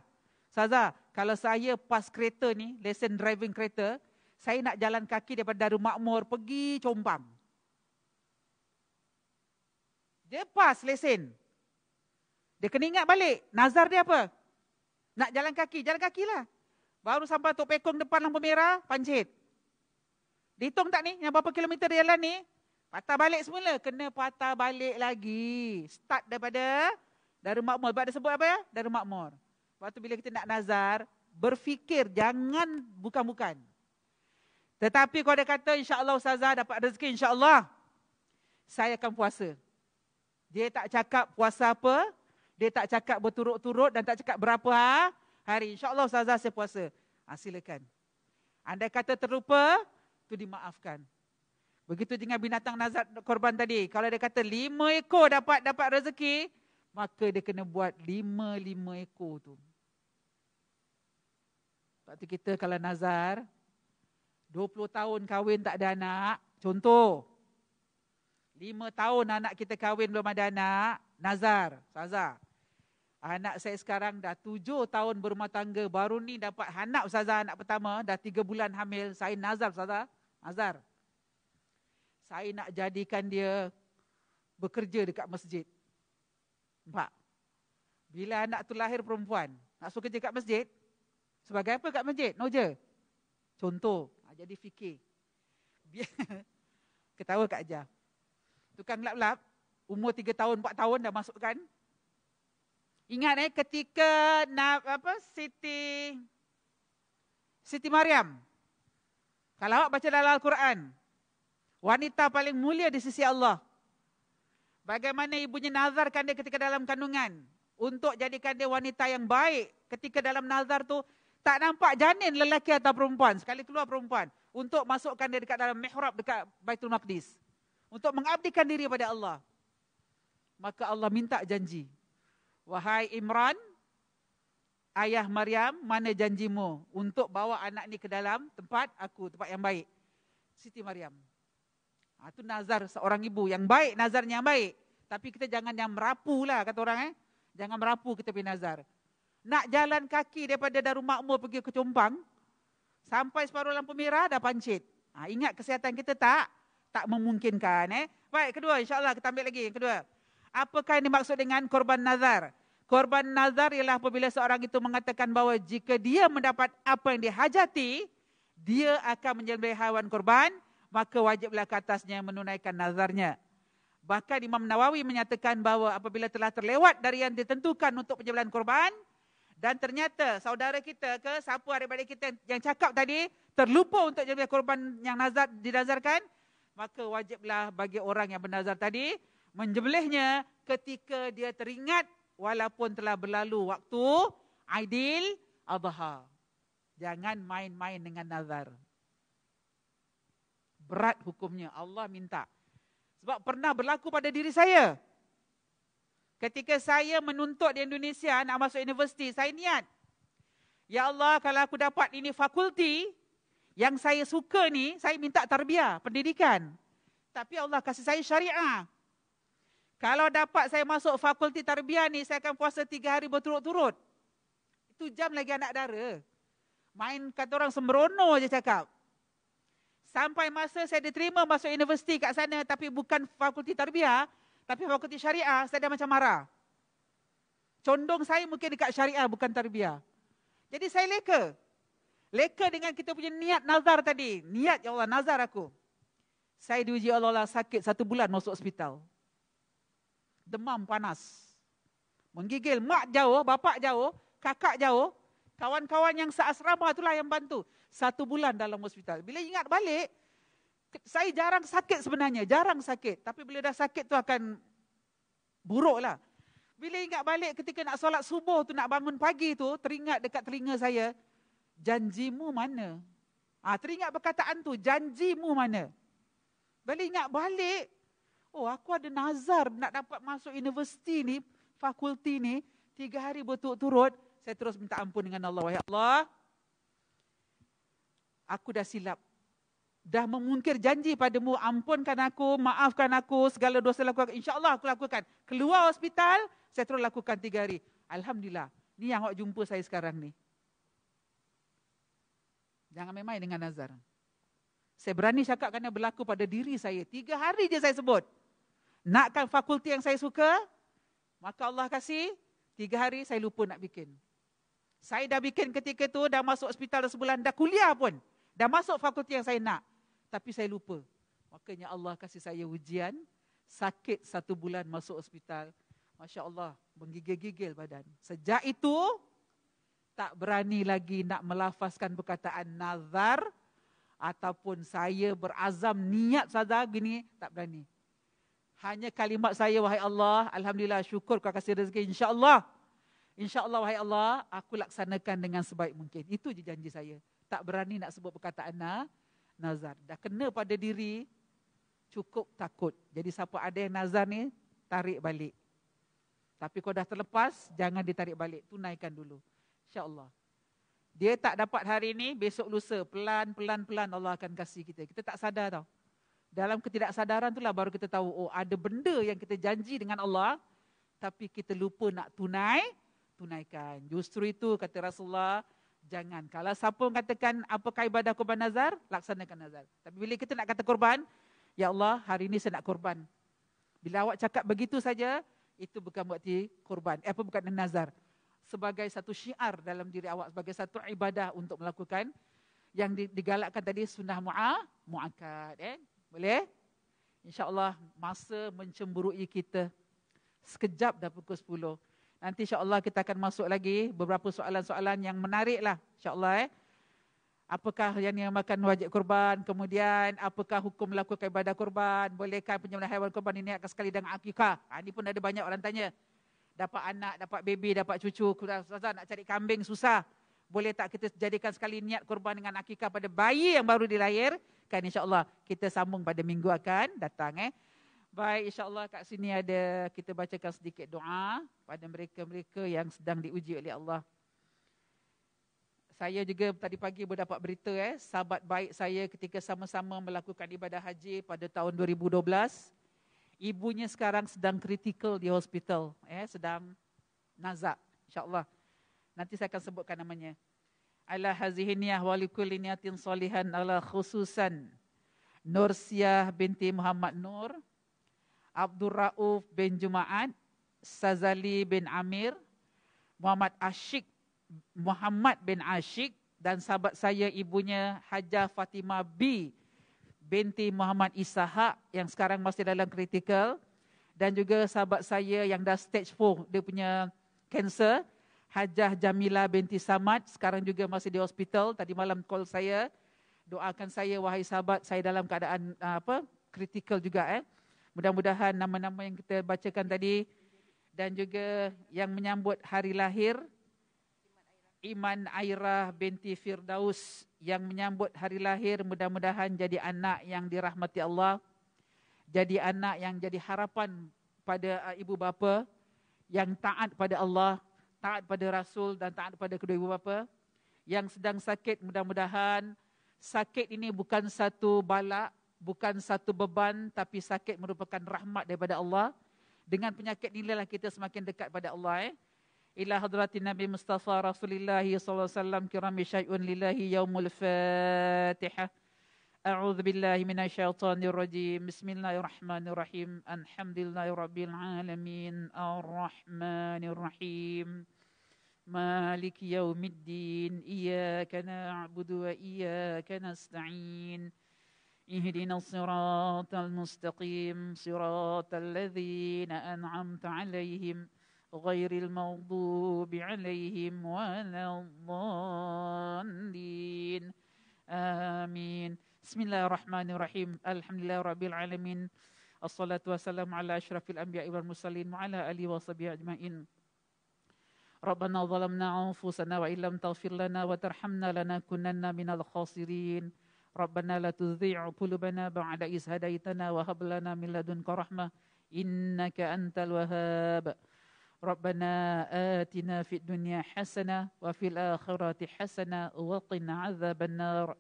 Saza, kalau saya pas kereta ni, lesen driving kereta, saya nak jalan kaki daripada Darul Makmur pergi Compang. Dia pas lesen. Dia kena ingat balik. Nazar dia apa? Nak jalan kaki. Jalan kaki lah. Baru sampai Tok Pekong depan lampu merah, pancit. Dihitung tak ni? Yang berapa kilometer dia jalan ni? Patah balik semula. Kena patah balik lagi. Start daripada dari makmur. Sebab dia sebut apa ya? Dari makmur. tu bila kita nak nazar, berfikir jangan bukan-bukan. Tetapi kalau dia kata insya-Allah ustazah dapat rezeki insya-Allah saya akan puasa. Dia tak cakap puasa apa, dia tak cakap berturut-turut dan tak cakap berapa ha, hari. Insya-Allah ustazah saya puasa. Ha, silakan. Anda kata terlupa, tu dimaafkan. Begitu dengan binatang nazat korban tadi. Kalau dia kata lima ekor dapat dapat rezeki, maka dia kena buat lima-lima ekor tu. Waktu kita kalau nazar, 20 tahun kahwin tak ada anak, contoh, 5 tahun anak kita kahwin belum ada anak, nazar, Ustazah. Anak saya sekarang dah 7 tahun berumah tangga, baru ni dapat anak Ustazah anak pertama, dah 3 bulan hamil, saya nazar Ustazah, nazar saya nak jadikan dia bekerja dekat masjid. Nampak? Bila anak tu lahir perempuan, nak suruh kerja dekat masjid, sebagai apa dekat masjid? Noja. Contoh, ha, jadi fikir. Ketawa Kak Jah. Tukang lap-lap, umur tiga tahun, empat tahun dah masukkan. Ingat eh, ketika nak apa, Siti, Siti Mariam. Kalau awak baca dalam Al-Quran, Wanita paling mulia di sisi Allah. Bagaimana ibunya nazarkan dia ketika dalam kandungan. Untuk jadikan dia wanita yang baik. Ketika dalam nazar tu tak nampak janin lelaki atau perempuan. Sekali keluar perempuan. Untuk masukkan dia dekat dalam mihrab dekat Baitul Maqdis. Untuk mengabdikan diri pada Allah. Maka Allah minta janji. Wahai Imran, ayah Maryam, mana janjimu untuk bawa anak ni ke dalam tempat aku, tempat yang baik. Siti Maryam. Itu ah, nazar seorang ibu. Yang baik, nazarnya yang baik. Tapi kita jangan yang merapu lah kata orang. Eh. Jangan merapu kita pergi nazar. Nak jalan kaki daripada darum makmur pergi ke Cumpang. Sampai separuh lampu merah dah pancit. Ha, ingat kesihatan kita tak? Tak memungkinkan. Eh. Baik, kedua. InsyaAllah kita ambil lagi. Yang kedua. Apakah yang dimaksud dengan korban nazar? Korban nazar ialah apabila seorang itu mengatakan bahawa jika dia mendapat apa yang dihajati, dia akan menyembelih hewan korban maka wajiblah ke atasnya menunaikan nazarnya. Bahkan Imam Nawawi menyatakan bahawa apabila telah terlewat dari yang ditentukan untuk penjualan korban, dan ternyata saudara kita ke siapa daripada kita yang cakap tadi terlupa untuk jadi korban yang nazar dinazarkan maka wajiblah bagi orang yang bernazar tadi menjeblehnya ketika dia teringat walaupun telah berlalu waktu Aidil Adha. Jangan main-main dengan nazar berat hukumnya. Allah minta. Sebab pernah berlaku pada diri saya. Ketika saya menuntut di Indonesia nak masuk universiti, saya niat. Ya Allah, kalau aku dapat ini fakulti yang saya suka ni, saya minta tarbiah pendidikan. Tapi Allah kasih saya syariah. Kalau dapat saya masuk fakulti tarbiah ni, saya akan puasa tiga hari berturut-turut. Itu jam lagi anak dara. Main kata orang sembrono je cakap. Sampai masa saya diterima masuk universiti kat sana tapi bukan fakulti tarbiah, tapi fakulti syariah, saya dah macam marah. Condong saya mungkin dekat syariah bukan tarbiah. Jadi saya leka. Leka dengan kita punya niat nazar tadi. Niat ya Allah nazar aku. Saya diuji Allah, Allah sakit satu bulan masuk hospital. Demam panas. Menggigil mak jauh, bapak jauh, kakak jauh. Kawan-kawan yang seasrama itulah yang bantu satu bulan dalam hospital. Bila ingat balik, saya jarang sakit sebenarnya, jarang sakit. Tapi bila dah sakit tu akan buruk lah. Bila ingat balik ketika nak solat subuh tu, nak bangun pagi tu, teringat dekat telinga saya, janjimu mana? Ah, ha, teringat perkataan tu, janjimu mana? Bila ingat balik, oh aku ada nazar nak dapat masuk universiti ni, fakulti ni, tiga hari berturut-turut, saya terus minta ampun dengan Allah. Ya Allah, aku dah silap. Dah memungkir janji padamu, ampunkan aku, maafkan aku, segala dosa lakukan. InsyaAllah aku lakukan. Keluar hospital, saya terus lakukan tiga hari. Alhamdulillah. Ni yang awak jumpa saya sekarang ni. Jangan main-main dengan nazar. Saya berani cakap kerana berlaku pada diri saya. Tiga hari je saya sebut. Nakkan fakulti yang saya suka, maka Allah kasih, tiga hari saya lupa nak bikin. Saya dah bikin ketika tu, dah masuk hospital dah sebulan, dah kuliah pun. Dah masuk fakulti yang saya nak. Tapi saya lupa. Makanya Allah kasih saya ujian. Sakit satu bulan masuk hospital. Masya Allah. Menggigil-gigil badan. Sejak itu. Tak berani lagi nak melafazkan perkataan nazar. Ataupun saya berazam niat saja gini. Tak berani. Hanya kalimat saya wahai Allah. Alhamdulillah syukur kau kasih rezeki. insya Allah. Insya Allah wahai Allah. Aku laksanakan dengan sebaik mungkin. Itu je janji saya tak berani nak sebut perkataan na, nazar. Dah kena pada diri, cukup takut. Jadi siapa ada yang nazar ni, tarik balik. Tapi kau dah terlepas, jangan ditarik balik. Tunaikan dulu. InsyaAllah. Dia tak dapat hari ini, besok lusa. Pelan-pelan-pelan Allah akan kasih kita. Kita tak sadar tau. Dalam ketidaksadaran itulah baru kita tahu, oh ada benda yang kita janji dengan Allah, tapi kita lupa nak tunai, tunaikan. Justru itu kata Rasulullah, Jangan. Kalau siapa mengatakan apakah ibadah korban nazar, laksanakan nazar. Tapi bila kita nak kata korban, Ya Allah, hari ini saya nak korban. Bila awak cakap begitu saja, itu bukan bukti korban. Eh, apa bukan nazar. Sebagai satu syiar dalam diri awak, sebagai satu ibadah untuk melakukan yang digalakkan tadi sunnah mu'a, mu'akad. Eh? Boleh? InsyaAllah masa mencemburui kita sekejap dah pukul 10. Nanti Allah kita akan masuk lagi beberapa soalan-soalan yang menarik lah insyaAllah. Eh. Apakah yang makan wajib kurban? Kemudian apakah hukum melakukan ibadah kurban? Bolehkah penyembelihan haiwan kurban ini akan sekali dengan akikah? Ha, ini pun ada banyak orang tanya. Dapat anak, dapat baby, dapat cucu. Ustazah nak cari kambing susah. Boleh tak kita jadikan sekali niat kurban dengan akikah pada bayi yang baru dilahirkan? Allah kita sambung pada minggu akan datang. Eh. Baik, insyaAllah kat sini ada kita bacakan sedikit doa pada mereka-mereka yang sedang diuji oleh Allah. Saya juga tadi pagi berdapat berita, eh, sahabat baik saya ketika sama-sama melakukan ibadah haji pada tahun 2012, ibunya sekarang sedang kritikal di hospital, eh, sedang nazak, insyaAllah. Nanti saya akan sebutkan namanya. Ala hazihiniyah walikulliniyatin solihan ala khususan Nursiyah binti Muhammad Nur. Nur. Abdul Rauf bin Jumaat, Sazali bin Amir, Muhammad Ashik, Muhammad bin Ashik dan sahabat saya ibunya Hajah Fatimah B binti Muhammad Isahak yang sekarang masih dalam kritikal dan juga sahabat saya yang dah stage 4 dia punya kanser Hajah Jamila binti Samad sekarang juga masih di hospital tadi malam call saya doakan saya wahai sahabat saya dalam keadaan ah, apa kritikal juga eh Mudah-mudahan nama-nama yang kita bacakan tadi dan juga yang menyambut hari lahir Iman Aira binti Firdaus yang menyambut hari lahir mudah-mudahan jadi anak yang dirahmati Allah. Jadi anak yang jadi harapan pada uh, ibu bapa yang taat pada Allah, taat pada Rasul dan taat pada kedua ibu bapa. Yang sedang sakit mudah-mudahan sakit ini bukan satu balak bukan satu beban tapi sakit merupakan rahmat daripada Allah. Dengan penyakit lah kita semakin dekat pada Allah. Eh. Ila hadratin Nabi Mustafa Rasulullah sallallahu alaihi wasallam kirami syai'un lillahi yaumul fatihah. A'udzu billahi minasyaitonir rajim. Bismillahirrahmanirrahim. Alhamdulillahirabbil alamin. Arrahmanirrahim. Malik yaumiddin. Iyyaka na'budu wa iyyaka nasta'in. اهدنا الصراط المستقيم صراط الذين أنعمت عليهم غير المغضوب عليهم ولا الضالين آمين بسم الله الرحمن الرحيم الحمد لله رب العالمين الصلاة والسلام على أشرف الأنبياء والمرسلين وعلى آله وصحبه أجمعين ربنا ظلمنا أنفسنا وإن لم تغفر لنا وترحمنا لنكونن من الخاسرين ربنا لا تضيع قلوبنا بعد إذ هديتنا وهب لنا من لدنك رحمة إنك أنت الوهاب ربنا آتنا في الدنيا حسنة وفي الآخرة حسنة وقنا عذاب النار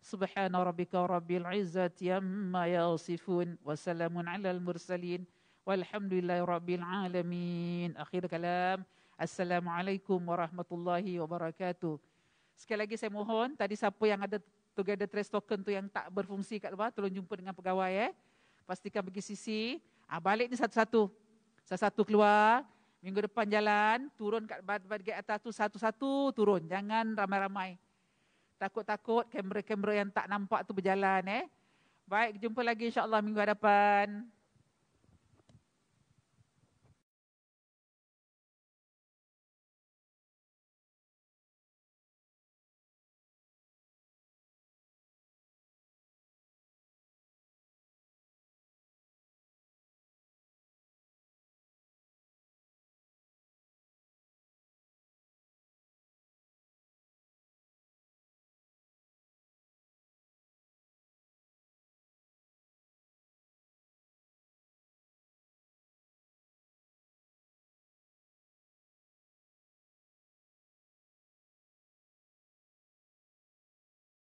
سبحان ربك رب العزة يما يصفون وسلام على المرسلين والحمد لله رب العالمين أخير كلام السلام عليكم ورحمة الله وبركاته Sekali lagi saya mohon, tadi siapa yang ada together tres token tu yang tak berfungsi kat luar, tolong jumpa dengan pegawai eh. Pastikan pergi sisi. Ha, balik ni satu-satu. Satu-satu keluar. Minggu depan jalan, turun kat bad-bad atas tu satu-satu turun. Jangan ramai-ramai. Takut-takut kamera-kamera yang tak nampak tu berjalan eh. Baik, jumpa lagi insyaAllah minggu hadapan.